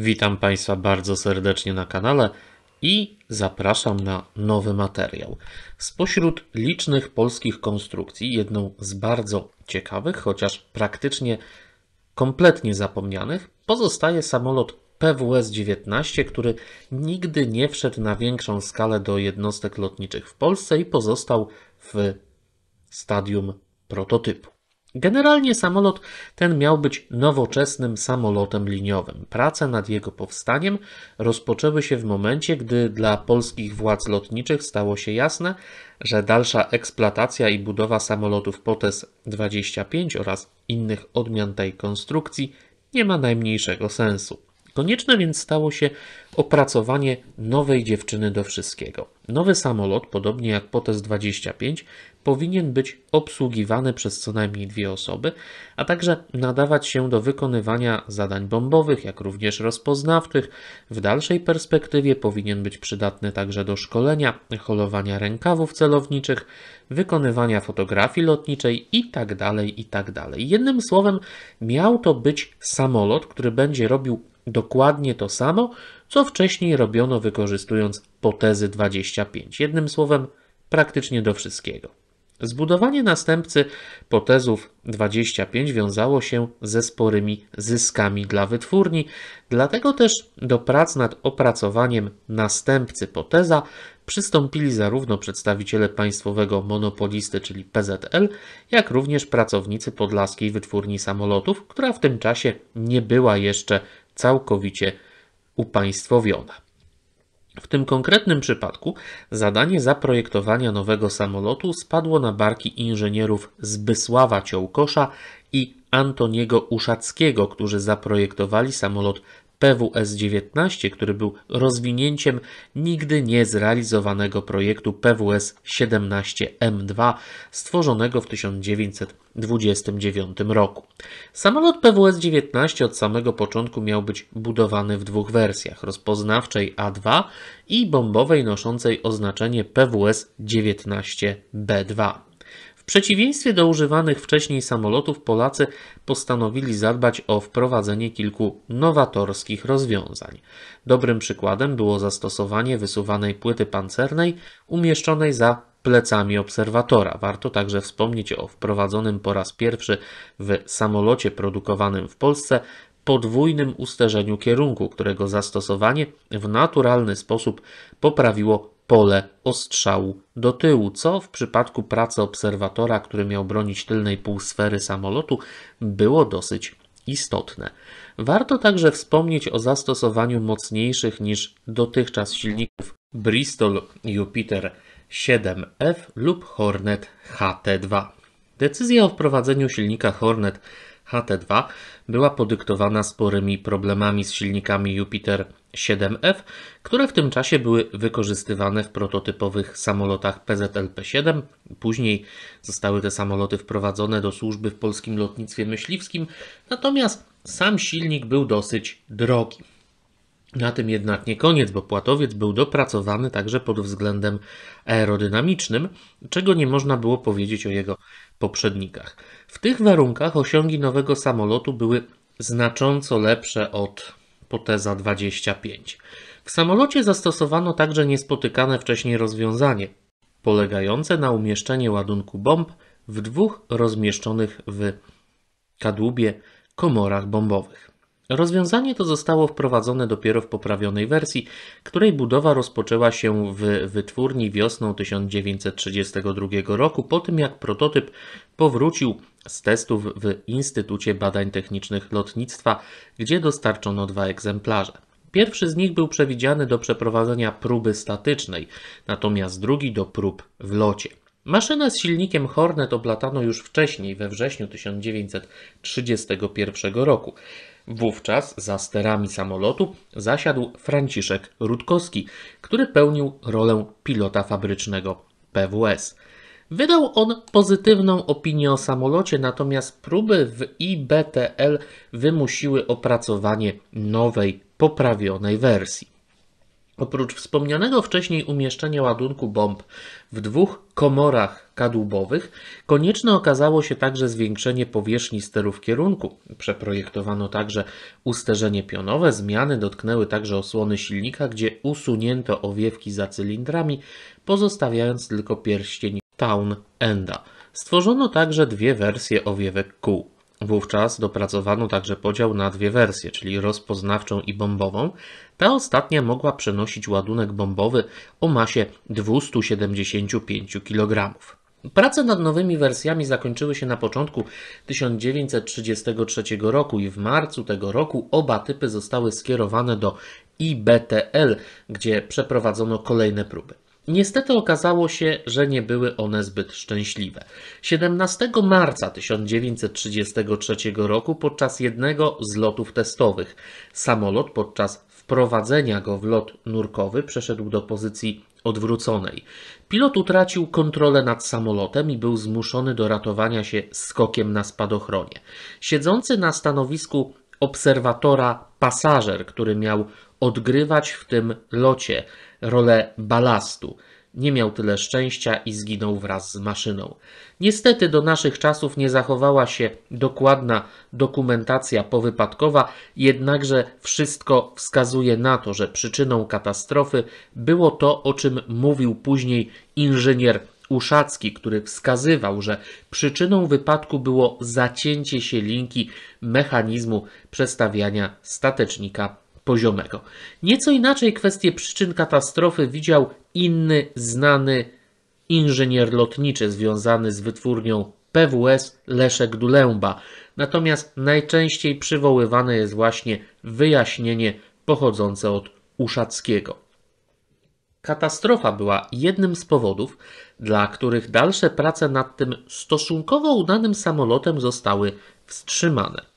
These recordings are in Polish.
Witam Państwa bardzo serdecznie na kanale i zapraszam na nowy materiał. Spośród licznych polskich konstrukcji, jedną z bardzo ciekawych, chociaż praktycznie kompletnie zapomnianych, pozostaje samolot PWS-19, który nigdy nie wszedł na większą skalę do jednostek lotniczych w Polsce i pozostał w stadium prototypu. Generalnie samolot ten miał być nowoczesnym samolotem liniowym. Prace nad jego powstaniem rozpoczęły się w momencie, gdy dla polskich władz lotniczych stało się jasne, że dalsza eksploatacja i budowa samolotów POTES 25 oraz innych odmian tej konstrukcji nie ma najmniejszego sensu. Konieczne więc stało się opracowanie nowej dziewczyny do wszystkiego. Nowy samolot, podobnie jak POTES 25, powinien być obsługiwany przez co najmniej dwie osoby, a także nadawać się do wykonywania zadań bombowych, jak również rozpoznawczych. W dalszej perspektywie powinien być przydatny także do szkolenia, holowania rękawów celowniczych, wykonywania fotografii lotniczej itd. Tak itd. Tak Jednym słowem, miał to być samolot, który będzie robił dokładnie to samo, co wcześniej robiono wykorzystując potezy 25. Jednym słowem, praktycznie do wszystkiego. Zbudowanie następcy Potezów 25 wiązało się ze sporymi zyskami dla wytwórni, dlatego też do prac nad opracowaniem następcy Poteza przystąpili zarówno przedstawiciele państwowego monopolisty, czyli PZL, jak również pracownicy podlaskiej wytwórni samolotów, która w tym czasie nie była jeszcze całkowicie upaństwowiona. W tym konkretnym przypadku zadanie zaprojektowania nowego samolotu spadło na barki inżynierów Zbysława Ciołkosza i Antoniego Uszackiego, którzy zaprojektowali samolot PWS-19, który był rozwinięciem nigdy nie zrealizowanego projektu PWS-17M2 stworzonego w 1929 roku. Samolot PWS-19 od samego początku miał być budowany w dwóch wersjach: rozpoznawczej A2 i bombowej noszącej oznaczenie PWS-19B2 przeciwieństwie do używanych wcześniej samolotów, Polacy postanowili zadbać o wprowadzenie kilku nowatorskich rozwiązań. Dobrym przykładem było zastosowanie wysuwanej płyty pancernej umieszczonej za plecami obserwatora. Warto także wspomnieć o wprowadzonym po raz pierwszy w samolocie produkowanym w Polsce podwójnym usterzeniu kierunku, którego zastosowanie w naturalny sposób poprawiło pole ostrzału do tyłu, co w przypadku pracy obserwatora, który miał bronić tylnej półsfery samolotu, było dosyć istotne. Warto także wspomnieć o zastosowaniu mocniejszych niż dotychczas silników Bristol Jupiter 7F lub Hornet HT2. Decyzja o wprowadzeniu silnika Hornet HT2 była podyktowana sporymi problemami z silnikami Jupiter 7F, które w tym czasie były wykorzystywane w prototypowych samolotach PZLP-7. Później zostały te samoloty wprowadzone do służby w polskim lotnictwie myśliwskim, natomiast sam silnik był dosyć drogi. Na tym jednak nie koniec, bo płatowiec był dopracowany także pod względem aerodynamicznym, czego nie można było powiedzieć o jego poprzednikach. W tych warunkach osiągi nowego samolotu były znacząco lepsze od hipoteza 25. W samolocie zastosowano także niespotykane wcześniej rozwiązanie, polegające na umieszczeniu ładunku bomb w dwóch rozmieszczonych w kadłubie komorach bombowych. Rozwiązanie to zostało wprowadzone dopiero w poprawionej wersji, której budowa rozpoczęła się w wytwórni wiosną 1932 roku, po tym jak prototyp powrócił z testów w Instytucie Badań Technicznych Lotnictwa, gdzie dostarczono dwa egzemplarze. Pierwszy z nich był przewidziany do przeprowadzenia próby statycznej, natomiast drugi do prób w locie. Maszynę z silnikiem Hornet oblatano już wcześniej, we wrześniu 1931 roku. Wówczas za sterami samolotu zasiadł Franciszek Rutkowski, który pełnił rolę pilota fabrycznego PWS. Wydał on pozytywną opinię o samolocie, natomiast próby w IBTL wymusiły opracowanie nowej, poprawionej wersji. Oprócz wspomnianego wcześniej umieszczenia ładunku bomb w dwóch komorach kadłubowych, konieczne okazało się także zwiększenie powierzchni sterów kierunku. Przeprojektowano także usterzenie pionowe, zmiany dotknęły także osłony silnika, gdzie usunięto owiewki za cylindrami, pozostawiając tylko pierścień Town Enda. Stworzono także dwie wersje owiewek kół. Wówczas dopracowano także podział na dwie wersje, czyli rozpoznawczą i bombową. Ta ostatnia mogła przenosić ładunek bombowy o masie 275 kg. Prace nad nowymi wersjami zakończyły się na początku 1933 roku i w marcu tego roku oba typy zostały skierowane do IBTL, gdzie przeprowadzono kolejne próby. Niestety okazało się, że nie były one zbyt szczęśliwe. 17 marca 1933 roku podczas jednego z lotów testowych samolot podczas wprowadzenia go w lot nurkowy przeszedł do pozycji odwróconej. Pilot utracił kontrolę nad samolotem i był zmuszony do ratowania się skokiem na spadochronie. Siedzący na stanowisku obserwatora pasażer, który miał odgrywać w tym locie rolę balastu. Nie miał tyle szczęścia i zginął wraz z maszyną. Niestety do naszych czasów nie zachowała się dokładna dokumentacja powypadkowa, jednakże wszystko wskazuje na to, że przyczyną katastrofy było to, o czym mówił później inżynier Uszacki, który wskazywał, że przyczyną wypadku było zacięcie się linki mechanizmu przestawiania statecznika poziomego. Nieco inaczej kwestię przyczyn katastrofy widział inny znany inżynier lotniczy związany z wytwórnią PWS Leszek Dulęba. Natomiast najczęściej przywoływane jest właśnie wyjaśnienie pochodzące od Uszackiego. Katastrofa była jednym z powodów, dla których dalsze prace nad tym stosunkowo udanym samolotem zostały wstrzymane.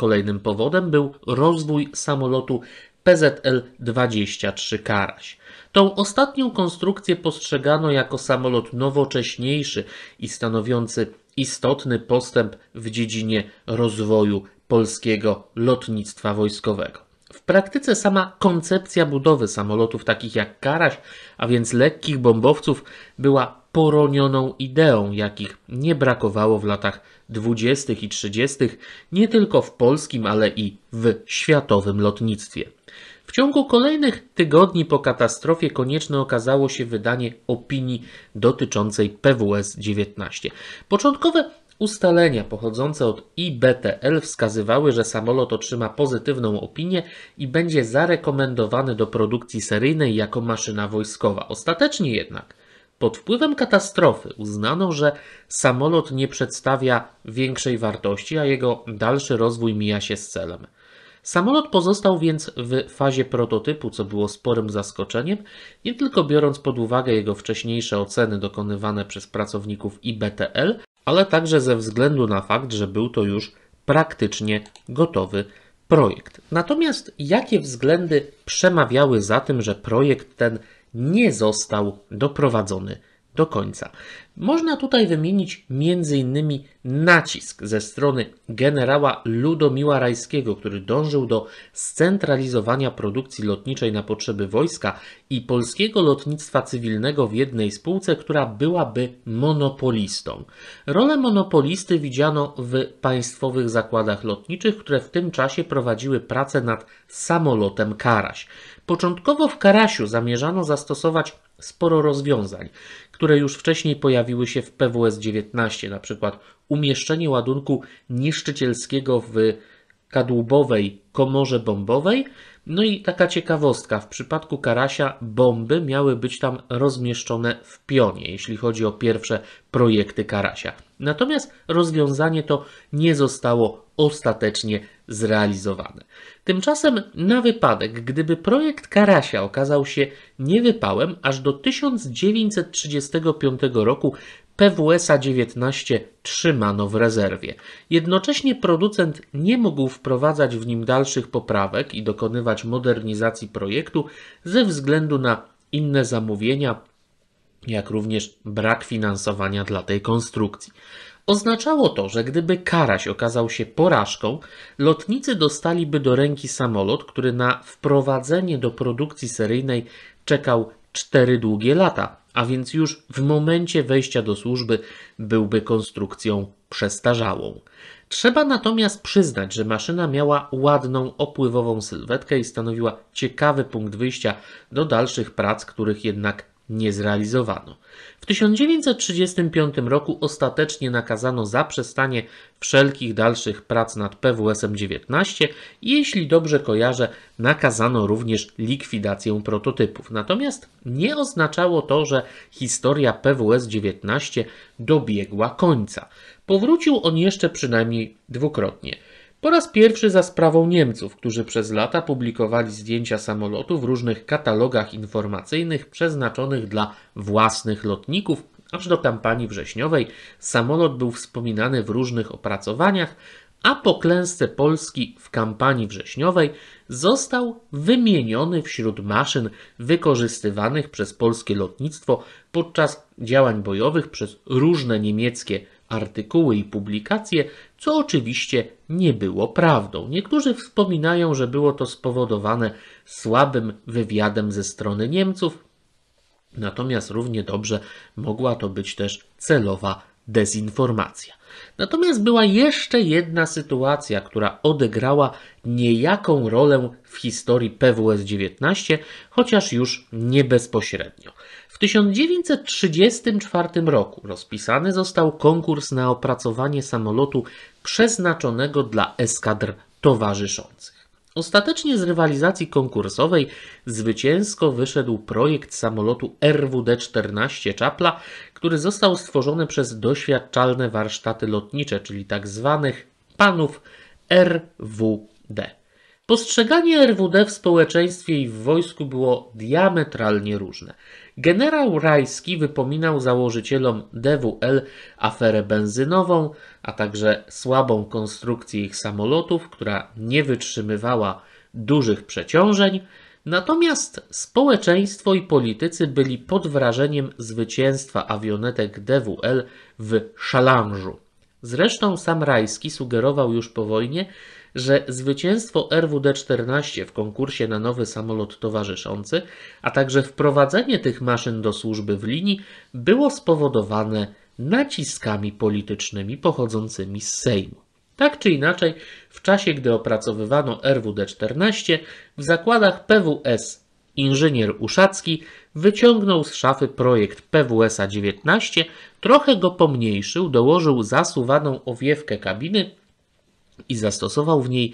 Kolejnym powodem był rozwój samolotu PZL-23 Karaś. Tą ostatnią konstrukcję postrzegano jako samolot nowocześniejszy i stanowiący istotny postęp w dziedzinie rozwoju polskiego lotnictwa wojskowego. W praktyce sama koncepcja budowy samolotów takich jak Karaś, a więc lekkich bombowców, była poronioną ideą, jakich nie brakowało w latach dwudziestych i trzydziestych nie tylko w polskim, ale i w światowym lotnictwie. W ciągu kolejnych tygodni po katastrofie konieczne okazało się wydanie opinii dotyczącej PWS-19. Początkowe Ustalenia pochodzące od IBTL wskazywały, że samolot otrzyma pozytywną opinię i będzie zarekomendowany do produkcji seryjnej jako maszyna wojskowa. Ostatecznie jednak pod wpływem katastrofy uznano, że samolot nie przedstawia większej wartości, a jego dalszy rozwój mija się z celem. Samolot pozostał więc w fazie prototypu, co było sporym zaskoczeniem, nie tylko biorąc pod uwagę jego wcześniejsze oceny dokonywane przez pracowników IBTL, ale także ze względu na fakt, że był to już praktycznie gotowy projekt. Natomiast jakie względy przemawiały za tym, że projekt ten nie został doprowadzony do końca. Można tutaj wymienić m.in. nacisk ze strony generała Ludomiła Rajskiego, który dążył do scentralizowania produkcji lotniczej na potrzeby wojska i polskiego lotnictwa cywilnego w jednej spółce, która byłaby monopolistą. Rolę monopolisty widziano w państwowych zakładach lotniczych, które w tym czasie prowadziły pracę nad samolotem Karaś. Początkowo w Karasiu zamierzano zastosować sporo rozwiązań, które już wcześniej pojawiły się w PWS-19, np. umieszczenie ładunku niszczycielskiego w kadłubowej komorze bombowej no i taka ciekawostka, w przypadku Karasia bomby miały być tam rozmieszczone w pionie, jeśli chodzi o pierwsze projekty Karasia. Natomiast rozwiązanie to nie zostało ostatecznie zrealizowane. Tymczasem na wypadek, gdyby projekt Karasia okazał się niewypałem, aż do 1935 roku PWS-19 trzymano w rezerwie. Jednocześnie producent nie mógł wprowadzać w nim dalszych poprawek i dokonywać modernizacji projektu ze względu na inne zamówienia, jak również brak finansowania dla tej konstrukcji. Oznaczało to, że gdyby Karaś okazał się porażką, lotnicy dostaliby do ręki samolot, który na wprowadzenie do produkcji seryjnej czekał 4 długie lata, a więc już w momencie wejścia do służby byłby konstrukcją przestarzałą. Trzeba natomiast przyznać, że maszyna miała ładną opływową sylwetkę i stanowiła ciekawy punkt wyjścia do dalszych prac, których jednak nie zrealizowano. W 1935 roku ostatecznie nakazano zaprzestanie wszelkich dalszych prac nad PWS-em 19 i jeśli dobrze kojarzę, nakazano również likwidację prototypów. Natomiast nie oznaczało to, że historia PWS-19 dobiegła końca. Powrócił on jeszcze przynajmniej dwukrotnie. Po raz pierwszy za sprawą Niemców, którzy przez lata publikowali zdjęcia samolotu w różnych katalogach informacyjnych przeznaczonych dla własnych lotników, aż do kampanii wrześniowej samolot był wspominany w różnych opracowaniach, a po klęsce Polski w kampanii wrześniowej został wymieniony wśród maszyn wykorzystywanych przez polskie lotnictwo podczas działań bojowych przez różne niemieckie artykuły i publikacje, co oczywiście nie było prawdą. Niektórzy wspominają, że było to spowodowane słabym wywiadem ze strony Niemców, natomiast równie dobrze mogła to być też celowa dezinformacja. Natomiast była jeszcze jedna sytuacja, która odegrała niejaką rolę w historii PWS-19, chociaż już nie bezpośrednio. W 1934 roku rozpisany został konkurs na opracowanie samolotu przeznaczonego dla eskadr towarzyszących. Ostatecznie z rywalizacji konkursowej zwycięsko wyszedł projekt samolotu RWD-14 Czapla, który został stworzony przez doświadczalne warsztaty lotnicze, czyli tak zwanych panów RWD. Postrzeganie RWD w społeczeństwie i w wojsku było diametralnie różne. Generał Rajski wypominał założycielom DWL aferę benzynową, a także słabą konstrukcję ich samolotów, która nie wytrzymywała dużych przeciążeń. Natomiast społeczeństwo i politycy byli pod wrażeniem zwycięstwa awionetek DWL w szalanżu. Zresztą sam Rajski sugerował już po wojnie, że zwycięstwo RWD-14 w konkursie na nowy samolot towarzyszący, a także wprowadzenie tych maszyn do służby w linii było spowodowane naciskami politycznymi pochodzącymi z Sejmu. Tak czy inaczej, w czasie gdy opracowywano RWD-14, w zakładach PWS inżynier Uszacki wyciągnął z szafy projekt PWS-19, trochę go pomniejszył, dołożył zasuwaną owiewkę kabiny i zastosował w niej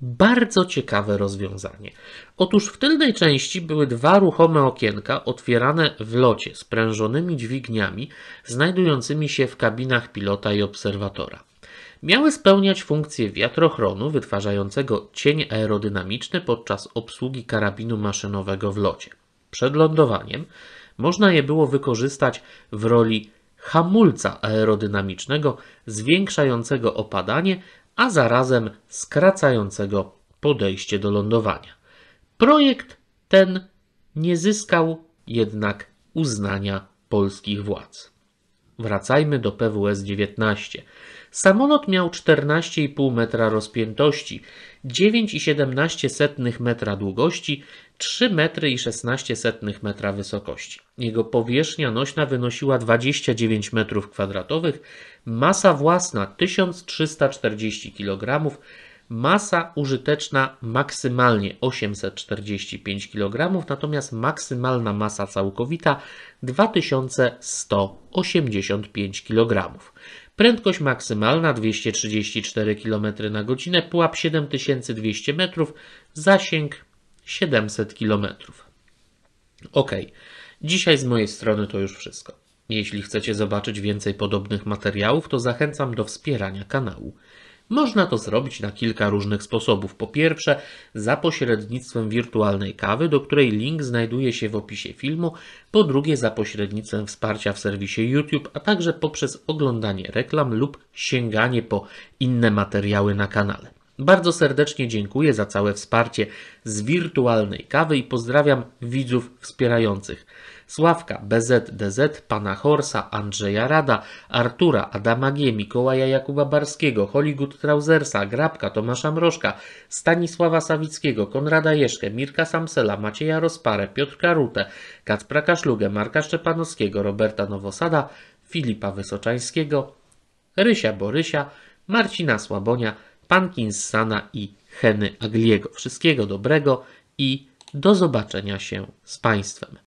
bardzo ciekawe rozwiązanie. Otóż w tylnej części były dwa ruchome okienka otwierane w locie sprężonymi dźwigniami znajdującymi się w kabinach pilota i obserwatora. Miały spełniać funkcję wiatrochronu wytwarzającego cień aerodynamiczny podczas obsługi karabinu maszynowego w locie. Przed lądowaniem można je było wykorzystać w roli hamulca aerodynamicznego zwiększającego opadanie a zarazem skracającego podejście do lądowania. Projekt ten nie zyskał jednak uznania polskich władz. Wracajmy do PWS-19. Samolot miał 14,5 metra rozpiętości 9,17 metra długości, 3 metry i 16 setnych metra wysokości. Jego powierzchnia nośna wynosiła 29 metrów kwadratowych, masa własna 1340 kg, masa użyteczna maksymalnie 845 kg, natomiast maksymalna masa całkowita 2185 kg. Prędkość maksymalna 234 km na godzinę, pułap 7200 metrów, zasięg 700 km. Ok, dzisiaj z mojej strony to już wszystko. Jeśli chcecie zobaczyć więcej podobnych materiałów, to zachęcam do wspierania kanału. Można to zrobić na kilka różnych sposobów. Po pierwsze, za pośrednictwem wirtualnej kawy, do której link znajduje się w opisie filmu. Po drugie, za pośrednictwem wsparcia w serwisie YouTube, a także poprzez oglądanie reklam lub sięganie po inne materiały na kanale. Bardzo serdecznie dziękuję za całe wsparcie z wirtualnej kawy i pozdrawiam widzów wspierających. Sławka, BZDZ, Pana Horsa, Andrzeja Rada, Artura, Adama G., Mikołaja Jakuba Barskiego, Hollywood Trausersa, Grabka, Tomasza Mrożka, Stanisława Sawickiego, Konrada Jeszkę, Mirka Samsela, Macieja Rozparę, Piotrka Rutę, Kacpra Kaszlugę, Marka Szczepanowskiego, Roberta Nowosada, Filipa Wysoczańskiego, Rysia Borysia, Marcina Słabonia, Pankinsana i Heny Agliego. Wszystkiego dobrego i do zobaczenia się z Państwem.